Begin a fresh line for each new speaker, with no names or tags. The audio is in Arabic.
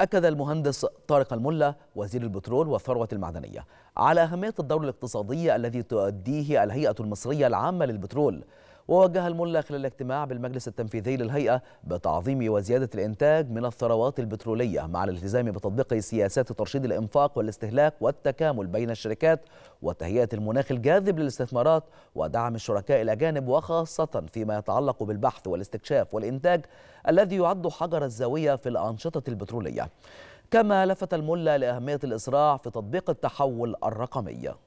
أكد المهندس طارق الملا وزير البترول والثروة المعدنية على أهمية الدور الاقتصادي الذي تؤديه الهيئة المصرية العامة للبترول ووجه الملا خلال الاجتماع بالمجلس التنفيذي للهيئة بتعظيم وزيادة الإنتاج من الثروات البترولية مع الالتزام بتطبيق سياسات ترشيد الإنفاق والاستهلاك والتكامل بين الشركات وتهيئة المناخ الجاذب للاستثمارات ودعم الشركاء الأجانب وخاصة فيما يتعلق بالبحث والاستكشاف والإنتاج الذي يعد حجر الزاوية في الأنشطة البترولية كما لفت الملا لأهمية الإسراع في تطبيق التحول الرقمي